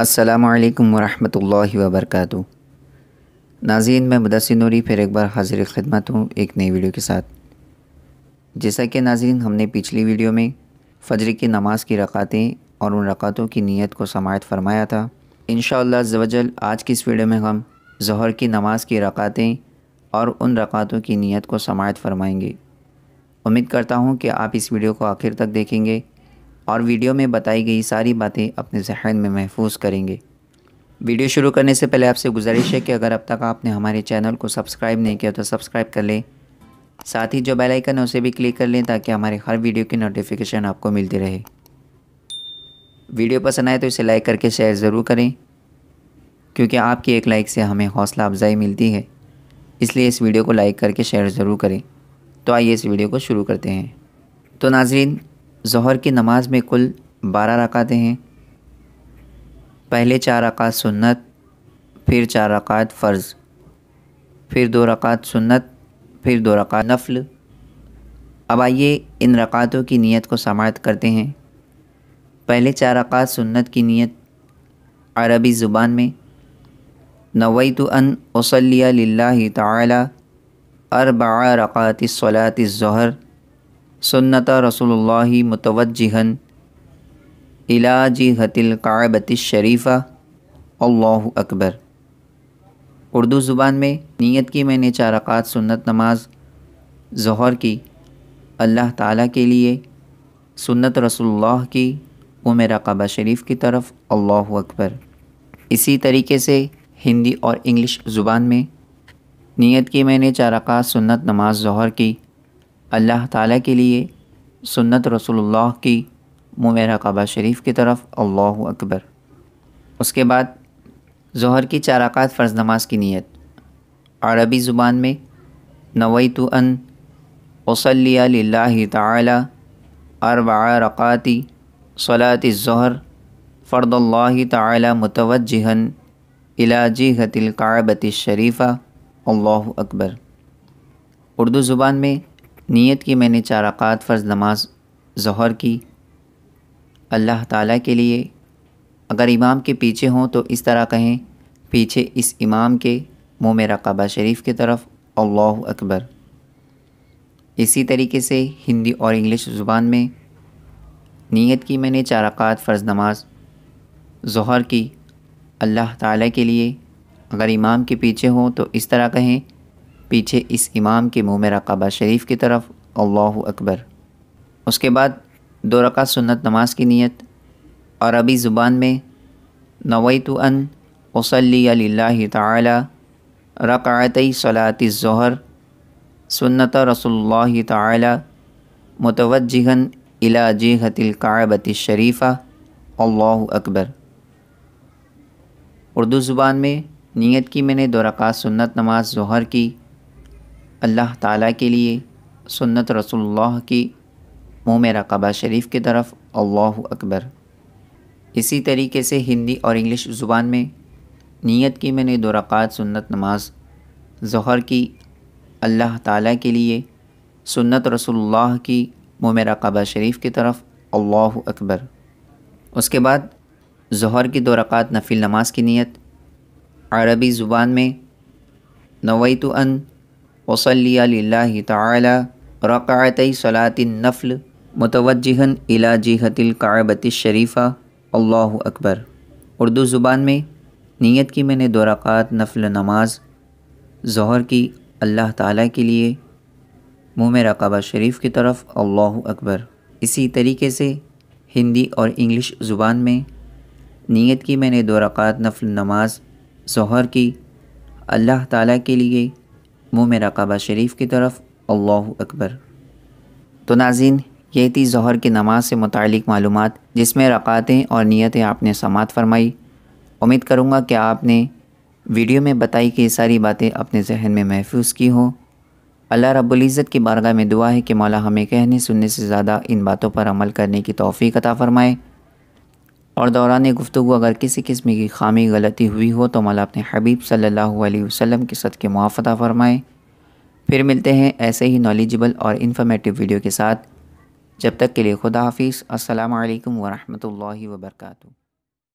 असलकम वरहमल वबरक नाजीन मैं मुदसर नूरी फिर एक बार हाजिर खिदमत हूँ एक नई वीडियो के साथ जैसा कि नाजीन हमने पिछली वीडियो में फजर की नमाज़ की रकातें और उन रकातों की नीयत को समायत फरमाया था इन शजल आज की इस वीडियो में हम जहर की नमाज की रकातें और उन रकातों की नीयत को समायत फरमाएंगे उम्मीद करता हूँ कि आप इस वीडियो को आखिर तक देखेंगे और वीडियो में बताई गई सारी बातें अपने जहन में महफूज करेंगे वीडियो शुरू करने से पहले आपसे गुजारिश है कि अगर अब तक आपने हमारे चैनल को सब्सक्राइब नहीं किया तो सब्सक्राइब कर लें साथ ही जो बेल आइकन है उसे भी क्लिक कर लें ताकि हमारे हर वीडियो की नोटिफिकेशन आपको मिलती रहे वीडियो पसंद आए तो इसे लाइक करके शेयर ज़रूर करें क्योंकि आपकी एक लाइक से हमें हौसला अफजाई मिलती है इसलिए इस वीडियो को लाइक करके शेयर ज़रूर करें तो आइए इस वीडियो को शुरू करते हैं तो नाजरीन जहर की नमाज़ में कुल बारह रकातें हैं पहले चार रकात सुन्नत फिर चार रकात फ़र्ज़ फिर दो रकात सुन्नत फिर दो रकात नफल अब आइए इन रकातों की नीयत को समाप्त करते हैं पहले चार रकात सुन्नत की नीयत अरबी ज़ुबान में नवई तो अन उसलिया लाही तला अरबा रकात सलात ज़हर सुन्नत रसोल्ला मतवजहन इलाजिहतिलकाबत शरीफ़ा अल्लाह अकबर उर्दू ज़ुबान में नीयत की मैंने चार अकात सुन्नत नमाज जहर की अल्लाह ताला के लिए सुन्नत रसोल्ला की उमर काबा शरीफ की तरफ अल्लाह अकबर इसी तरीके से हिंदी और इंग्लिश ज़ुबान में नीयत की मैंने चार अकात सुन्नत नमाज जहर की अल्लाह ताला के लिए सुन्नत रसूलुल्लाह की मुमेरा काबा शरीफ की तरफ अल्लाह अकबर उसके बाद जहर की चाराकात फ़र्ज़ नमाज की नीयत अरबी ज़ुबान में नवई तो अन वसलिया ताला अरबा रकाती सलात ज़हर फ़र्दल्ला ताला मुतवजहन इलाजी हतिल काबत शरीफ़ा अल्लाह अकबर उर्दू ज़ुबान में नीयत की मैंने चार अकात फ़र्ज़ नमाज जहर की अल्लाह ताला के लिए अगर इमाम के पीछे हों तो इस तरह कहें पीछे इस इमाम के मुँह में रकाबा शरीफ की तरफ अल्लाह अकबर इसी तरीके से हिंदी और इंग्लिश ज़ुबान में नीयत की मैंने चार अकात फ़र्ज़ नमाज जहर की अल्लाह ताला के लिए अगर इमाम के पीछे हों तो इस तरह कहें पीछे इस इमाम के मुँह में रकबा शरीफ की तरफ अल्लाह अकबर उसके बाद दो रका सुन्नत नमाज की और अरबी ज़ुबान में नवैत अन वसली तरक़त सलात ज़हर सुन्नत रसोल तवजहन इला जिहतिलकाबत शरीफ़ा अल्लाह अकबर उर्दू ज़ुबान में नीयत की मैंने दो रकात सुन्नत नमाज जहर की अल्लाह ताला के लिए सुन्नत रसूलुल्लाह की मुँह में रकबा शरीफ की तरफ अल्लाह अकबर इसी तरीके से हिंदी और इंग्लिश ज़ुबान में नियत की मैंने दो रकात सुन्नत नमाज जहर की अल्लाह ताला के लिए सुन्नत रसूलुल्लाह की मुँह में रकबा शरीफ की तरफ अल्लाह अकबर उसके बाद जहर की दो रकात नफिल नमाज की नियत अरबी ज़ुबान में नवैतु वसली ताली सलातिन नफ़ल मतवजहन इला काबती शरीफ़ा अल्लाह अकबर उर्दू ज़ुबान में नीयत की मैंने दो रक़ात नफल नमाज जहर की अल्लाह ताला के लिए मुँह में रकाबा शरीफ़ की तरफ अल्लाह अकबर इसी तरीके से हिंदी और इंग्लिश ज़ुबान में नीयत की मैंने दो रकात नफल नमाज जहर की अल्लाह ताला के लिए मुँह में रकबा शरीफ की तरफ अल्लाह अकबर इसी तरीके से हिंदी और इंग्लिश जुबान में नीयत की मैंने दो रकात नफल नमाज जहर की अल्लाह ताला के लिए मुँह मेरा रकाबा शरीफ की तरफ अल्लाह अकबर तो नाजिन ये थी जहर की नमाज से मुतल मालूम जिसमें रकातें और नीयतें आपने समात फरमाई उम्मीद करूँगा कि आपने वीडियो में बताई कि ये सारी बातें अपने जहन में महफूज की हों अल्लाह रब्ज़त की बारगाह में दुआ है कि मौला हमें कहने सुनने से ज़्यादा इन बातों पर अमल करने की तोफ़ी अता फ़रमाए और दौरान गुफ्तु अगर किसी किस्म की खामी गलती हुई हो तो मौला अपने हबीब सल्लल्लाहु अलैहि वसल्लम के सद के मुआफ़ा फ़रमाएँ फिर मिलते हैं ऐसे ही नॉलेजबल और इन्फॉर्मेटिव वीडियो के साथ जब तक के लिए खुदा हाफिज़ अल्लाम वरहमल वर्का